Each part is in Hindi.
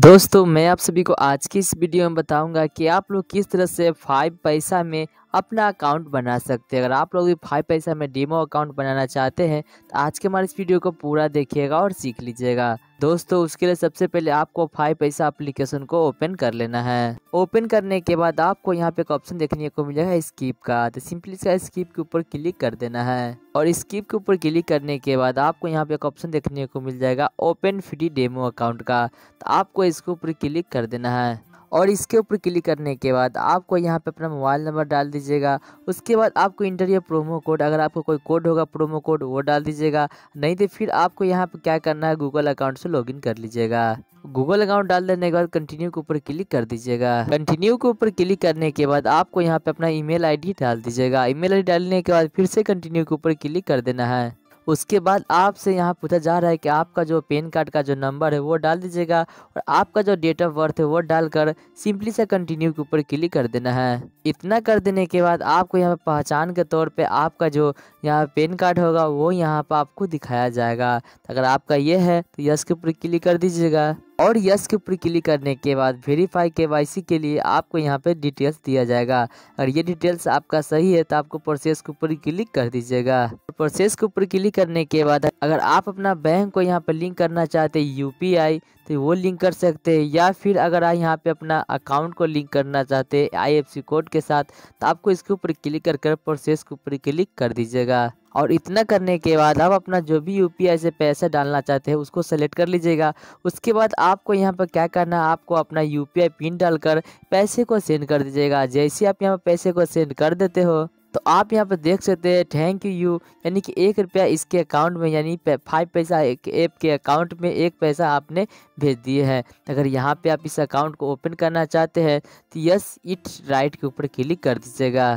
दोस्तों मैं आप सभी को आज की इस वीडियो में बताऊंगा कि आप लोग किस तरह से फाइव पैसा में अपना अकाउंट बना सकते हैं अगर आप लोग भी फाइव पैसा में डेमो अकाउंट बनाना चाहते हैं तो आज के हमारे इस वीडियो को पूरा देखिएगा और सीख लीजिएगा दोस्तों उसके लिए सबसे पहले आपको फाइव पैसा एप्लीकेशन को ओपन कर लेना है ओपन करने के बाद आपको यहाँ पे एक ऑप्शन देखने को मिलेगा स्कीप का तो सिंपली इसका स्कीप के ऊपर क्लिक कर देना है और स्कीप के ऊपर क्लिक करने के बाद आपको यहाँ पे एक ऑप्शन देखने को मिल जाएगा ओपन फ्री डेमो अकाउंट का तो आपको इसके ऊपर क्लिक कर देना है और इसके ऊपर क्लिक करने के बाद आपको यहाँ पे अपना मोबाइल नंबर डाल दीजिएगा उसके बाद आपको इंटरव्यू प्रोमो कोड अगर आपको कोई कोड होगा प्रोमो कोड वो डाल दीजिएगा नहीं तो फिर आपको यहाँ पर क्या करना है गूगल अकाउंट से लॉगिन कर लीजिएगा गूगल अकाउंट डाल देने के बाद कंटिन्यू के ऊपर क्लिक कर दीजिएगा कंटिन्यू के ऊपर क्लिक करने के बाद आपको यहाँ पे अपना ईमेल आईडी डाल दीजिएगा ईमेल आईडी डालने के बाद फिर से कंटिन्यू के ऊपर क्लिक कर देना है उसके बाद आपसे यहाँ पूछा जा रहा है कि आपका जो पेन कार्ड का जो नंबर है वो डाल दीजिएगा और आपका जो डेट ऑफ बर्थ है वो डालकर सिंपली से कंटिन्यू के ऊपर क्लिक कर देना है इतना कर देने के बाद आपको यहाँ पर पहचान के तौर पर आपका जो यहाँ पेन कार्ड होगा वो यहाँ पर आपको दिखाया जाएगा तो अगर आपका ये है तो यस के ऊपर क्लिक कर दीजिएगा और यस के ऊपर क्लिक करने के बाद वेरीफाई के वाई के लिए आपको यहाँ पे डिटेल्स दिया जाएगा और ये डिटेल्स आपका सही है तो आपको प्रोसेस के ऊपर क्लिक कर दीजिएगा प्रोसेस के ऊपर क्लिक करने के बाद अगर आप अपना बैंक को यहाँ पर लिंक करना चाहते हैं यूपीआई तो वो लिंक कर सकते हैं या फिर अगर आप यहाँ पे अपना अकाउंट को लिंक करना चाहते हैं आईएफसी कोड के साथ तो आपको इसके ऊपर क्लिक कर कर प्रोसेस के ऊपर क्लिक कर दीजिएगा और इतना करने के बाद आप अपना जो भी आई से पैसा डालना चाहते हैं उसको सेलेक्ट कर लीजिएगा उसके बाद आपको यहाँ पर क्या करना है आपको अपना आई पिन डालकर पैसे को सेंड कर दीजिएगा जैसे आप यहाँ पर पैसे को सेंड कर देते हो तो आप यहाँ पर देख सकते हैं थैंक यू यानी कि एक रुपया इसके अकाउंट में यानी फाइव पैसा एक ऐप के अकाउंट में एक पैसा आपने भेज दिए हैं अगर यहाँ पे आप इस अकाउंट को ओपन करना चाहते हैं तो यस इट राइट के ऊपर क्लिक कर दीजिएगा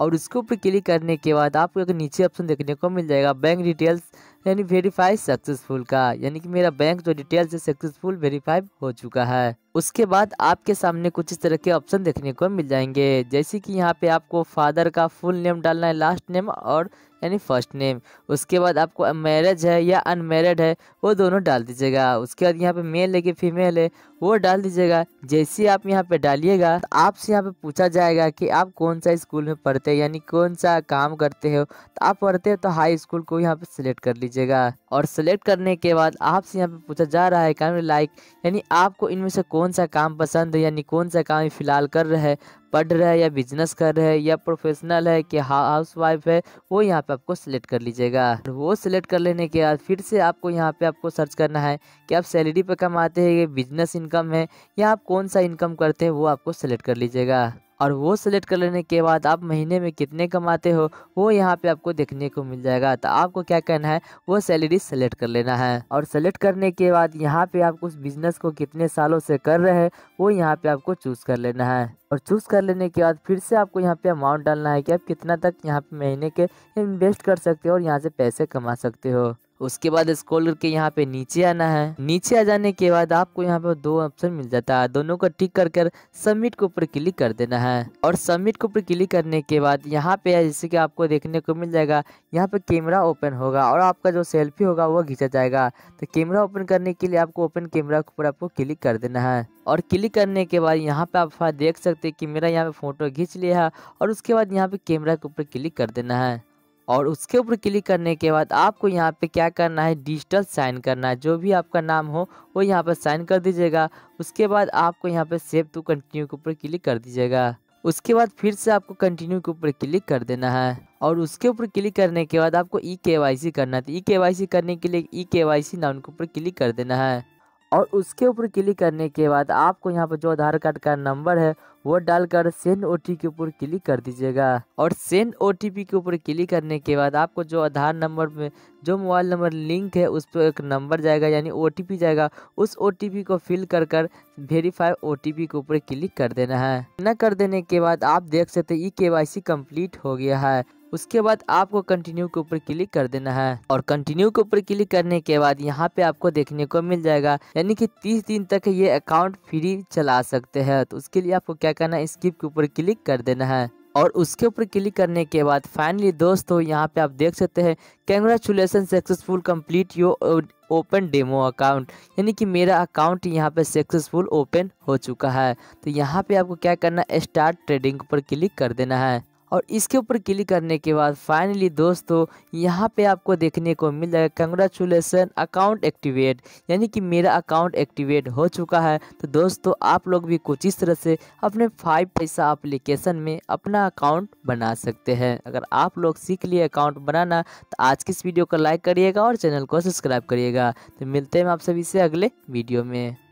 और उसके ऊपर क्लिक करने के बाद आपको एक नीचे ऑप्शन देखने को मिल जाएगा बैंक डिटेल्स यानी वेरीफाई सक्सेसफुल का यानी कि मेरा बैंक जो डिटेल्स है सक्सेसफुल वेरीफाई हो चुका है उसके बाद आपके सामने कुछ इस तरह के ऑप्शन देखने को मिल जाएंगे जैसे कि यहाँ पे आपको फादर का फुल नेम डालना है लास्ट नेम और यानी फर्स्ट नेम उसके बाद आपको मैरिज है या अनमेरिड है वो दोनों डाल दीजिएगा उसके बाद यहाँ पे मेल है कि फीमेल है वो डाल दीजिएगा जैसे आप यहाँ पे डालिएगा तो आपसे यहाँ पे पूछा जाएगा कि आप कौन सा स्कूल में पढ़ते हैं यानी कौन सा काम करते हो तो आप पढ़ते हो तो हाई स्कूल को यहाँ पे सिलेक्ट कर लीजिए कीजिएगा और सेलेक्ट करने के बाद आपसे यहाँ पे पूछा जा रहा है काम लाइक यानी आपको इनमें से कौन सा काम पसंद है यानी कौन सा काम फिलहाल कर रहे हैं पढ़ रहा है या बिजनेस कर रहा है या प्रोफेशनल है कि हाउस वाइफ है वो यहाँ पे आपको सिलेक्ट कर लीजिएगा वो सिलेक्ट कर लेने के बाद फिर से आपको यहाँ पे आपको सर्च करना है कि आप सैलरी पे कमाते हैं बिजनेस इनकम है या आप कौन सा इनकम करते हैं वो आपको सेलेक्ट कर लीजिएगा और वो सेलेक्ट कर लेने के बाद आप महीने में कितने कमाते हो वो यहाँ पे आपको देखने को मिल जाएगा तो आपको क्या करना है वो सैलरी सेलेक्ट कर लेना है और सेलेक्ट करने के बाद यहाँ पे आप उस बिजनेस को कितने सालों से कर रहे हैं वो यहाँ पे आपको चूज़ कर लेना है और चूज़ कर लेने के बाद फिर से आपको यहाँ पे अमाउंट डालना है कि आप कितना तक यहाँ पे महीने के इन्वेस्ट कर सकते हो और यहाँ से पैसे कमा सकते हो उसके बाद स्क्रॉल करके यहाँ पे नीचे आना है नीचे आ जाने के बाद आपको यहाँ पे दो ऑप्शन मिल जाता है दोनों को टिक कर कर सबमिट के ऊपर क्लिक कर देना है और सबमिट के ऊपर क्लिक करने के बाद यहाँ पे जैसे कि आपको देखने को मिल जाएगा यहाँ पे कैमरा ओपन होगा और आपका जो सेल्फी होगा वो खींचा जाएगा तो कैमरा ओपन करने के लिए आपको ओपन कैमरा के ऊपर आपको क्लिक कर देना है और क्लिक करने के बाद यहाँ पे आप हाँ देख सकते हैं कि मेरा यहाँ पे फोटो खींच लिया है और उसके बाद यहाँ पे कैमरा के ऊपर क्लिक कर देना है और उसके ऊपर क्लिक करने के बाद आपको यहाँ पे क्या करना है डिजिटल साइन करना है जो भी आपका नाम हो वो यहाँ पर साइन कर दीजिएगा उसके बाद आपको यहाँ पे सेव टू कंटिन्यू के ऊपर क्लिक कर दीजिएगा उसके बाद फिर से आपको कंटिन्यू के ऊपर क्लिक कर देना है और उसके ऊपर क्लिक करने के बाद आपको ई के वाई सी करना है ई के वाई सी करने के लिए ई के वाई सी नाउन के ऊपर क्लिक कर देना है और उसके ऊपर क्लिक करने के बाद आपको यहाँ पर जो आधार कार्ड का नंबर है वो डालकर सेंड ओ के ऊपर क्लिक कर दीजिएगा और सेंड ओ के ऊपर क्लिक करने के बाद आपको जो आधार नंबर में जो मोबाइल नंबर लिंक है उस पर एक नंबर जाएगा यानी ओ जाएगा उस ओ को फिल कर कर वेरीफाई ओ के ऊपर क्लिक कर देना है न कर देने के बाद आप देख सकते ई के वाई हो गया है उसके बाद आपको कंटिन्यू के ऊपर क्लिक कर देना है और कंटिन्यू के ऊपर क्लिक करने के बाद यहाँ पे आपको देखने को मिल जाएगा यानी कि तीस दिन तक ये अकाउंट फ्री चला सकते हैं तो उसके लिए आपको क्या करना है स्किप के ऊपर क्लिक कर देना है और उसके ऊपर क्लिक करने के बाद फाइनली दोस्तों यहाँ पे आप देख सकते हैं congratulation successful complete your open demo account यानी कि मेरा अकाउंट यहाँ पे सक्सेसफुल ओपन हो चुका है तो यहाँ पे आपको क्या करना है स्टार्ट ट्रेडिंग पर क्लिक कर देना है और इसके ऊपर क्लिक करने के बाद फाइनली दोस्तों यहाँ पे आपको देखने को मिल जाएगा कंग्रेचुलेसन अकाउंट एक्टिवेट यानी कि मेरा अकाउंट एक्टिवेट हो चुका है तो दोस्तों आप लोग भी कुछ इस तरह से अपने फाइव पैसा अप्लीकेशन में अपना अकाउंट बना सकते हैं अगर आप लोग सीख लिए अकाउंट बनाना तो आज की इस वीडियो को लाइक करिएगा और चैनल को सब्सक्राइब करिएगा तो मिलते हैं आप सभी से अगले वीडियो में